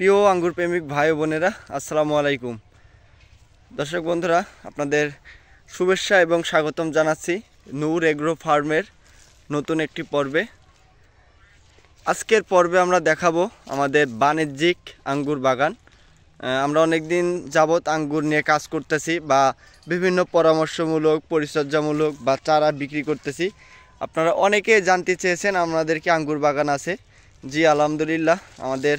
প্রিয় আঙ্গুর প্রেমিক ভাই বোনেরা আসসালামু আলাইকুম দর্শক বন্ধুরা আপনাদের শুভেচ্ছা এবং স্বাগতম জানাচ্ছি নূর এগ্রো ফার্মের নতুন একটি পর্বে আজকের পর্বে আমরা দেখাবো আমাদের বাণিজ্যিক আঙ্গুর বাগান আমরা অনেক দিন যাবৎ আঙ্গুর নিয়ে কাজ করতেছি বা বিভিন্ন পরামর্শমূলক পরিচর্যামূলক বা চারা বিক্রি করতেছি আপনারা অনেকে জানতে চেয়েছেন আমাদের কি আঙ্গুর বাগান আছে জি আলহামদুলিল্লাহ আমাদের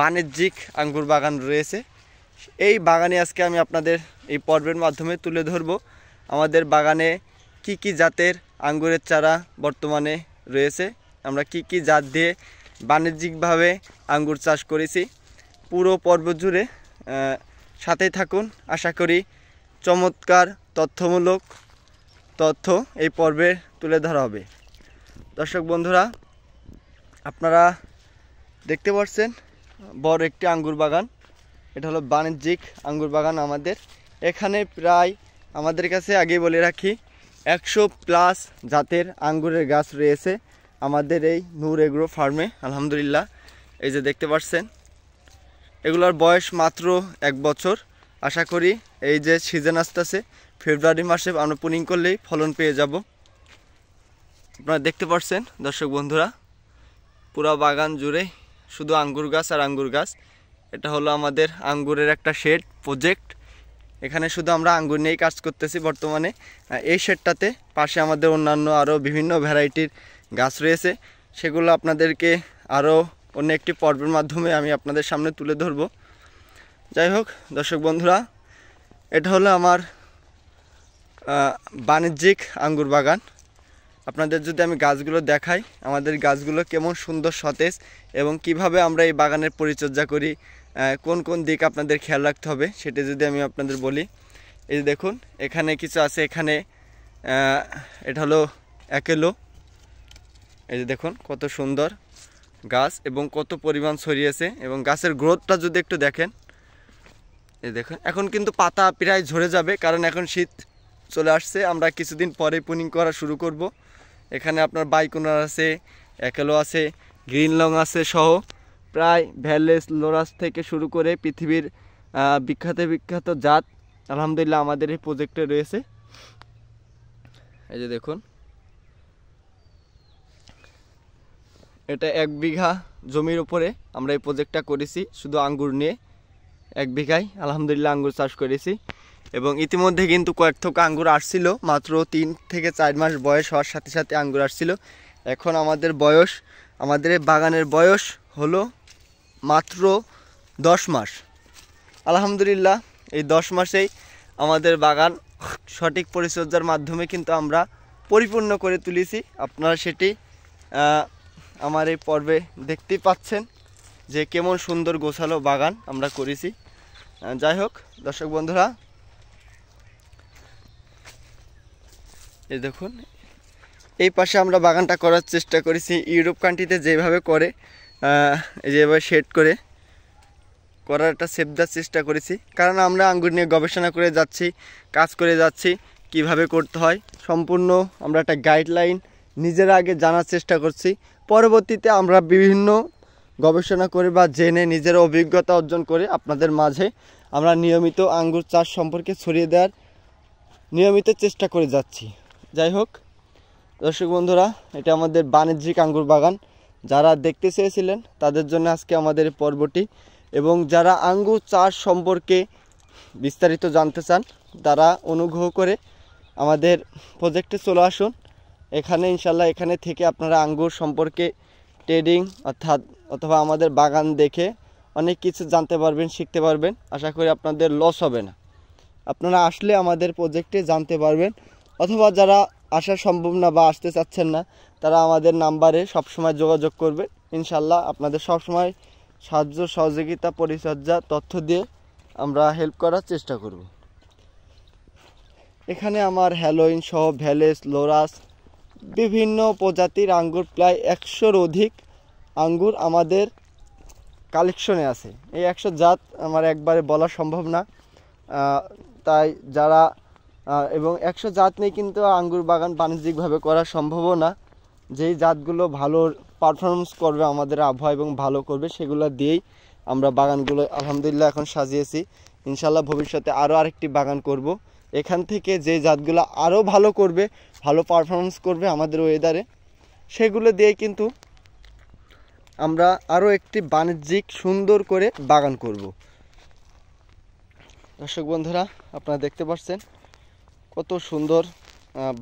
বাণিজ্যিক আঙ্গুর বাগান রয়েছে এই বাগানে আজকে আমি আপনাদের এই পর্বের মাধ্যমে তুলে ধরব আমাদের বাগানে কি কি জাতের আঙ্গুরের চারা বর্তমানে রয়েছে আমরা কি কি জাত দিয়ে বাণিজ্যিকভাবে আঙ্গুর চাষ করেছি পুরো পর্ব জুড়ে সাথে থাকুন আশা করি চমৎকার তথ্যমূলক তথ্য এই পর্বে তুলে ধরা হবে দর্শক বন্ধুরা আপনারা দেখতে পাচ্ছেন বড় একটি আঙ্গুর বাগান এটা হলো বাণিজ্যিক আঙ্গুর বাগান আমাদের এখানে প্রায় আমাদের কাছে আগে বলে রাখি একশো প্লাস জাতের আঙ্গুরের গাছ রয়েছে আমাদের এই নূর এগ্রো ফার্মে আলহামদুলিল্লাহ এই যে দেখতে পাচ্ছেন এগুলোর বয়স মাত্র এক বছর আশা করি এই যে সিজন আসতেছে ফেব্রুয়ারি মাসে আমরা পুনিং করলেই ফলন পেয়ে যাব আপনারা দেখতে পাচ্ছেন দর্শক বন্ধুরা পুরা বাগান জুড়ে শুধু আঙ্গুর গাছ আর আঙ্গুর গাছ এটা হলো আমাদের আঙ্গুরের একটা শেড প্রজেক্ট এখানে শুধু আমরা আঙ্গুর নিয়েই কাজ করতেছি বর্তমানে এই শেডটাতে পাশে আমাদের অন্যান্য আরও বিভিন্ন ভ্যারাইটির গাছ রয়েছে সেগুলো আপনাদেরকে আরও অন্য একটি পর্বের মাধ্যমে আমি আপনাদের সামনে তুলে ধরব যাই হোক দর্শক বন্ধুরা এটা হলো আমার বাণিজ্যিক আঙ্গুর বাগান আপনাদের যদি আমি গাছগুলো দেখাই আমাদের গাছগুলো কেমন সুন্দর সতেজ এবং কিভাবে আমরা এই বাগানের পরিচর্যা করি কোন কোন দিক আপনাদের খেয়াল রাখতে হবে সেটা যদি আমি আপনাদের বলি এই দেখুন এখানে কিছু আছে এখানে এটা হলো একেলো এই যে দেখুন কত সুন্দর গাছ এবং কত পরিমাণ ছড়িয়েছে এবং গাছের গ্রোথটা যদি একটু দেখেন এই দেখুন এখন কিন্তু পাতা প্রায় ঝরে যাবে কারণ এখন শীত চলে আসছে আমরা কিছুদিন পরে পুনিং করা শুরু করব এখানে আপনার বাইকোনার আছে একেলো আছে গ্রিন আছে সহ প্রায় ভ্যালেস লোরাস থেকে শুরু করে পৃথিবীর বিখ্যাত বিখ্যাত জাত আলহামদুলিল্লাহ আমাদের এই প্রজেক্টে রয়েছে এই যে দেখুন এটা এক বিঘা জমির উপরে আমরা এই প্রজেক্টটা করেছি শুধু আঙ্গুর নিয়ে এক বিঘায় আলহামদুলিল্লাহ আঙ্গুর চাষ করেছি এবং ইতিমধ্যে কিন্তু কয়েক থোকা আঙ্গুর আসছিল মাত্র তিন থেকে চার মাস বয়স হওয়ার সাথে সাথে আঙ্গুর আসছিল এখন আমাদের বয়স আমাদের বাগানের বয়স হলো মাত্র দশ মাস আলহামদুলিল্লাহ এই দশ মাসেই আমাদের বাগান সঠিক পরিচর্যার মাধ্যমে কিন্তু আমরা পরিপূর্ণ করে তুলেছি আপনারা সেটি আমার এই পর্বে দেখতেই পাচ্ছেন যে কেমন সুন্দর গোছালো বাগান আমরা করেছি যাই হোক দর্শক বন্ধুরা এই দেখুন এই পাশে আমরা বাগানটা করার চেষ্টা করেছি ইউরোপ কান্ট্রিতে যেভাবে করে যেভাবে শেড করে করার একটা সেভ দেওয়ার চেষ্টা করেছি কারণ আমরা আঙ্গুর নিয়ে গবেষণা করে যাচ্ছি কাজ করে যাচ্ছি কিভাবে করতে হয় সম্পূর্ণ আমরা একটা গাইডলাইন নিজেরা আগে জানার চেষ্টা করছি পরবর্তীতে আমরা বিভিন্ন গবেষণা করে বা জেনে নিজের অভিজ্ঞতা অর্জন করে আপনাদের মাঝে আমরা নিয়মিত আঙ্গুর চাষ সম্পর্কে ছড়িয়ে দেওয়ার নিয়মিত চেষ্টা করে যাচ্ছি যাই হোক দর্শক বন্ধুরা এটা আমাদের বাণিজ্যিক আঙ্গুর বাগান যারা দেখতে চেয়েছিলেন তাদের জন্য আজকে আমাদের পর্বটি এবং যারা আঙ্গুর চাষ সম্পর্কে বিস্তারিত জানতে চান তারা অনুগ্রহ করে আমাদের প্রজেক্টে চলে আসুন এখানে ইনশাল্লাহ এখানে থেকে আপনারা আঙ্গুর সম্পর্কে ট্রেডিং অর্থাৎ অথবা আমাদের বাগান দেখে অনেক কিছু জানতে পারবেন শিখতে পারবেন আশা করি আপনাদের লস হবে না আপনারা আসলে আমাদের প্রজেক্টে জানতে পারবেন অথবা যারা আসা সম্ভব না বা আসতে চাচ্ছেন না তারা আমাদের নাম্বারে সবসময় যোগাযোগ করবে ইনশাল্লাহ আপনাদের সবসময় সাহায্য সহযোগিতা পরিচর্যা তথ্য দিয়ে আমরা হেল্প করার চেষ্টা করব এখানে আমার হ্যালোইন সহ ভ্যালেস লোরাস বিভিন্ন প্রজাতির আঙ্গুর প্রায় একশোর অধিক আঙ্গুর আমাদের কালেকশনে আছে এই একশো জাত আমার একবারে বলা সম্ভব না তাই যারা এবং একশো জাত নিয়ে কিন্তু আঙ্গুর বাগান বাণিজ্যিকভাবে করা সম্ভবও না যেই জাতগুলো ভালো পারফরমেন্স করবে আমাদের আবহাওয়া এবং ভালো করবে সেগুলো দিয়েই আমরা বাগানগুলো আলহামদুলিল্লাহ এখন সাজিয়েছি ইনশাল্লাহ ভবিষ্যতে আরও আরেকটি বাগান করব। এখান থেকে যে জাতগুলো আরও ভালো করবে ভালো পারফরমেন্স করবে আমাদের ওয়েদারে সেগুলো দিয়ে কিন্তু আমরা আরও একটি বাণিজ্যিক সুন্দর করে বাগান করব দর্শক বন্ধুরা আপনারা দেখতে পাচ্ছেন কত সুন্দর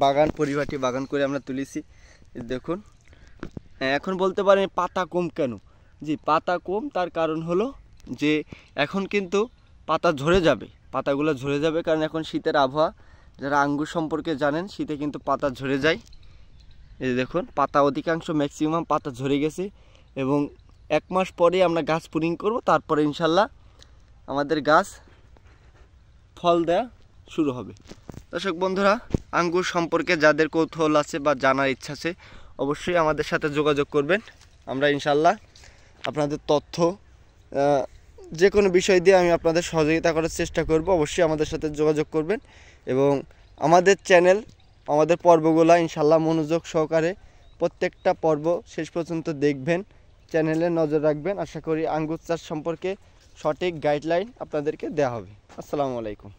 বাগান পরিবাটি বাগান করে আমরা তুলেছি দেখুন হ্যাঁ, এখন বলতে পারেন পাতা কম কেন জি পাতা কম তার কারণ হলো যে এখন কিন্তু পাতা ঝরে যাবে পাতাগুলো ঝরে যাবে কারণ এখন শীতের আবহাওয়া যারা আঙ্গুর সম্পর্কে জানেন শীতে কিন্তু পাতা ঝরে যায় এই দেখুন পাতা অধিকাংশ ম্যাক্সিমাম পাতা ঝরে গেছে এবং এক মাস পরে আমরা গাছ পুরিং করব তারপরে ইনশাল্লাহ আমাদের গাছ ফল দেয়া শুরু হবে দর্শক বন্ধুরা আঙ্গুর সম্পর্কে যাদের কৌতূহল আছে বা জানার ইচ্ছা আছে অবশ্যই আমাদের সাথে যোগাযোগ করবেন আমরা ইনশাল্লাহ আপনাদের তথ্য যে কোনো বিষয় দিয়ে আমি আপনাদের সহযোগিতা করার চেষ্টা করব অবশ্যই আমাদের সাথে যোগাযোগ করবেন এবং আমাদের চ্যানেল আমাদের পর্বগুলা ইনশাল্লাহ মনোযোগ সহকারে প্রত্যেকটা পর্ব শেষ পর্যন্ত দেখবেন চ্যানেলে নজর রাখবেন আশা করি আঙ্গুর চাষ সম্পর্কে সঠিক গাইডলাইন আপনাদেরকে দেওয়া হবে আসসালামু আলাইকুম